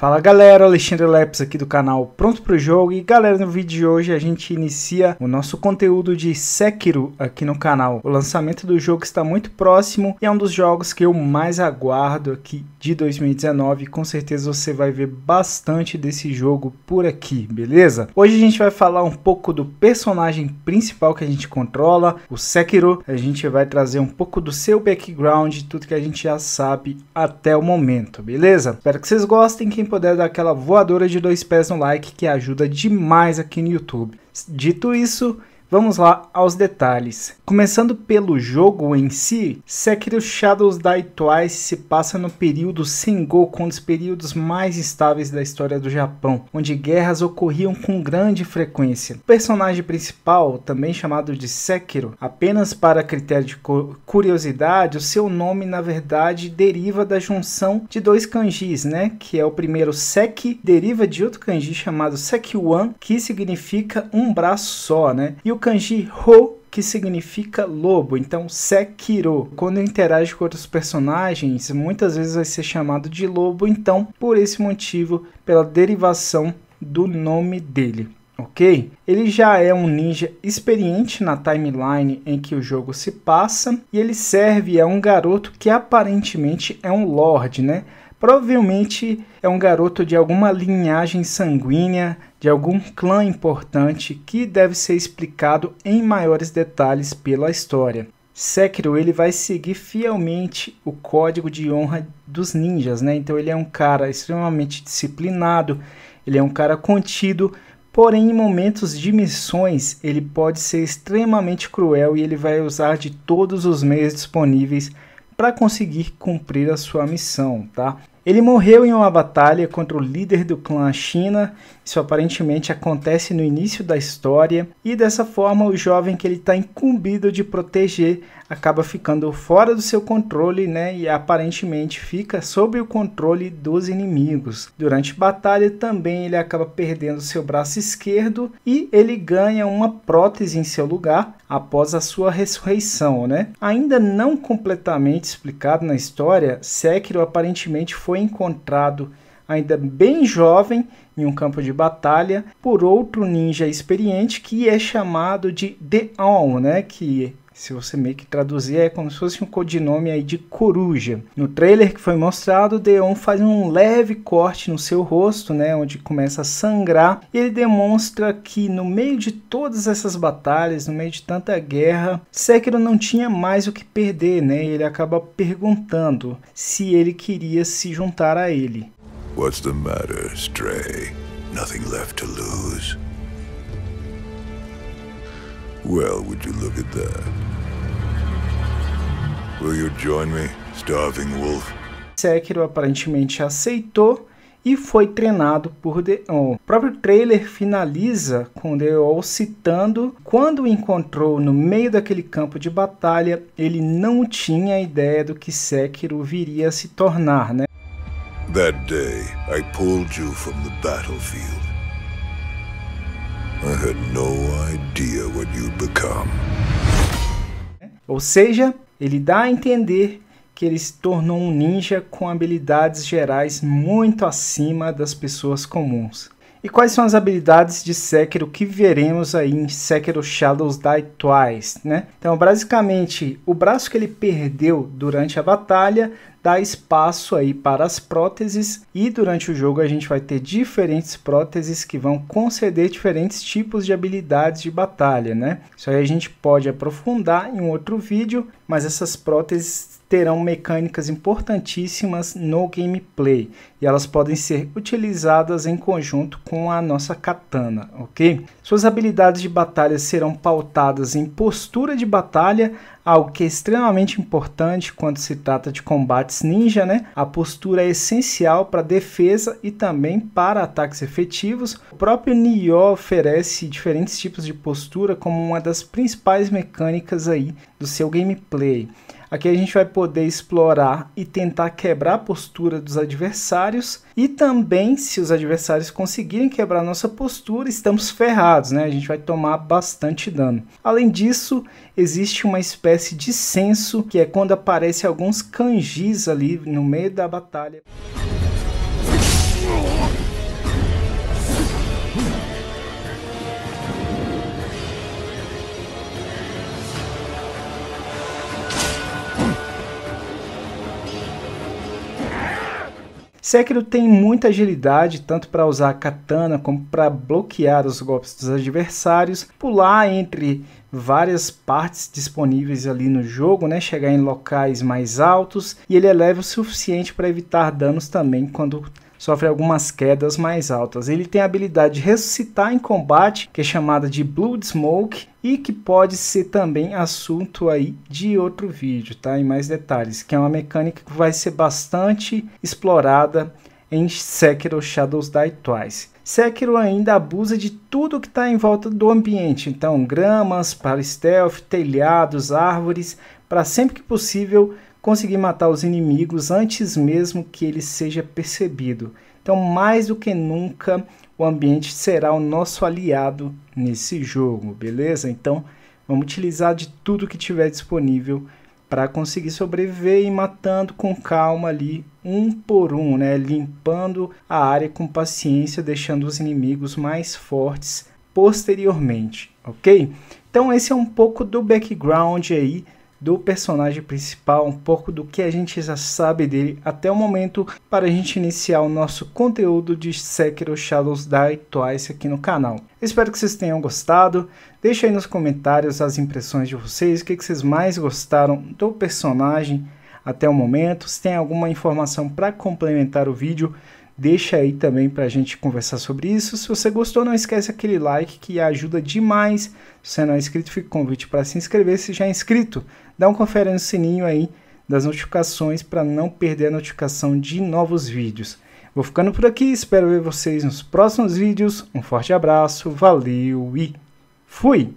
Fala galera, Alexandre Leps aqui do canal Pronto Pro Jogo e galera, no vídeo de hoje a gente inicia o nosso conteúdo de Sekiro aqui no canal. O lançamento do jogo está muito próximo e é um dos jogos que eu mais aguardo aqui de 2019. Com certeza você vai ver bastante desse jogo por aqui, beleza? Hoje a gente vai falar um pouco do personagem principal que a gente controla, o Sekiro. A gente vai trazer um pouco do seu background, tudo que a gente já sabe até o momento, beleza? Espero que vocês gostem. Quem puder dar aquela voadora de dois pés no like que ajuda demais aqui no YouTube. Dito isso, Vamos lá aos detalhes. Começando pelo jogo em si, Sekiro Shadows Die Twice se passa no período Sengoku, um dos períodos mais estáveis da história do Japão, onde guerras ocorriam com grande frequência. O personagem principal, também chamado de Sekiro, apenas para critério de curiosidade, o seu nome na verdade deriva da junção de dois kanjis, né? Que é o primeiro Seki, deriva de outro kanji chamado Sekiwan, que significa um braço só, né? E o o kanji ho que significa lobo, então Sekiro. Quando interage com outros personagens, muitas vezes vai ser chamado de lobo, então por esse motivo, pela derivação do nome dele. Ok? Ele já é um ninja experiente na timeline em que o jogo se passa e ele serve a um garoto que aparentemente é um lord, né? Provavelmente é um garoto de alguma linhagem sanguínea, de algum clã importante, que deve ser explicado em maiores detalhes pela história. Sekiro ele vai seguir fielmente o código de honra dos ninjas, né? Então ele é um cara extremamente disciplinado, ele é um cara contido, porém em momentos de missões ele pode ser extremamente cruel e ele vai usar de todos os meios disponíveis para conseguir cumprir a sua missão, tá? Ele morreu em uma batalha contra o líder do clã China. Isso aparentemente acontece no início da história e dessa forma o jovem que ele está incumbido de proteger acaba ficando fora do seu controle, né, e aparentemente fica sob o controle dos inimigos. Durante batalha também ele acaba perdendo seu braço esquerdo e ele ganha uma prótese em seu lugar após a sua ressurreição, né? Ainda não completamente explicado na história, Sekiro aparentemente foi encontrado ainda bem jovem em um campo de batalha por outro ninja experiente que é chamado de Deon, né, que se você meio que traduzir, é como se fosse um codinome aí de coruja. No trailer que foi mostrado, Deon faz um leve corte no seu rosto, né, onde começa a sangrar, e ele demonstra que no meio de todas essas batalhas, no meio de tanta guerra, Sekiro não tinha mais o que perder, né, e ele acaba perguntando se ele queria se juntar a ele. What's the matter, Stray? Nothing left to lose. Well, would you look at that? Will you join me, starving wolf? Sekiro aparentemente aceitou e foi treinado por Deon. O próprio trailer finaliza com Deon citando quando o encontrou no meio daquele campo de batalha, ele não tinha ideia do que Sekiro viria a se tornar, né? That day, I pulled you from the battlefield. I had no idea what you'd become. Ou seja, ele dá a entender que ele se tornou um ninja com habilidades gerais muito acima das pessoas comuns. E quais são as habilidades de Sekiro que veremos aí em Sekiro Shadows Die Twice, né? Então, basicamente, o braço que ele perdeu durante a batalha dá espaço aí para as próteses e durante o jogo a gente vai ter diferentes próteses que vão conceder diferentes tipos de habilidades de batalha, né? Isso aí a gente pode aprofundar em um outro vídeo, mas essas próteses terão mecânicas importantíssimas no gameplay e elas podem ser utilizadas em conjunto com a nossa katana, ok? Suas habilidades de batalha serão pautadas em postura de batalha, algo que é extremamente importante quando se trata de combates ninja, né? A postura é essencial para defesa e também para ataques efetivos. O próprio Nioh oferece diferentes tipos de postura como uma das principais mecânicas aí do seu gameplay. Aqui a gente vai poder explorar e tentar quebrar a postura dos adversários e também se os adversários conseguirem quebrar nossa postura, estamos ferrados, né? A gente vai tomar bastante dano. Além disso, existe uma espécie de senso, que é quando aparece alguns kanjis ali no meio da batalha. Sekiro tem muita agilidade, tanto para usar a katana como para bloquear os golpes dos adversários, pular entre várias partes disponíveis ali no jogo, né? chegar em locais mais altos, e ele é leve o suficiente para evitar danos também quando sofre algumas quedas mais altas. Ele tem a habilidade de ressuscitar em combate, que é chamada de Blood Smoke, e que pode ser também assunto aí de outro vídeo, tá? Em mais detalhes, que é uma mecânica que vai ser bastante explorada em Sekiro Shadows Die Twice. Sekiro ainda abusa de tudo que está em volta do ambiente, então gramas para stealth, telhados, árvores, para sempre que possível conseguir matar os inimigos antes mesmo que ele seja percebido. Então, mais do que nunca, o ambiente será o nosso aliado nesse jogo, beleza? Então, vamos utilizar de tudo que tiver disponível para conseguir sobreviver e matando com calma ali, um por um, né? Limpando a área com paciência, deixando os inimigos mais fortes posteriormente, ok? Então esse é um pouco do background aí do personagem principal, um pouco do que a gente já sabe dele até o momento para a gente iniciar o nosso conteúdo de Sekiro Shadows Die Twice aqui no canal. Espero que vocês tenham gostado. deixe aí nos comentários as impressões de vocês, o que vocês mais gostaram do personagem até o momento. Se tem alguma informação para complementar o vídeo, Deixa aí também para a gente conversar sobre isso. Se você gostou, não esquece aquele like que ajuda demais. Se você não é inscrito, fica o convite para se inscrever. Se já é inscrito, dá um conferência no sininho aí das notificações para não perder a notificação de novos vídeos. Vou ficando por aqui, espero ver vocês nos próximos vídeos. Um forte abraço, valeu e fui!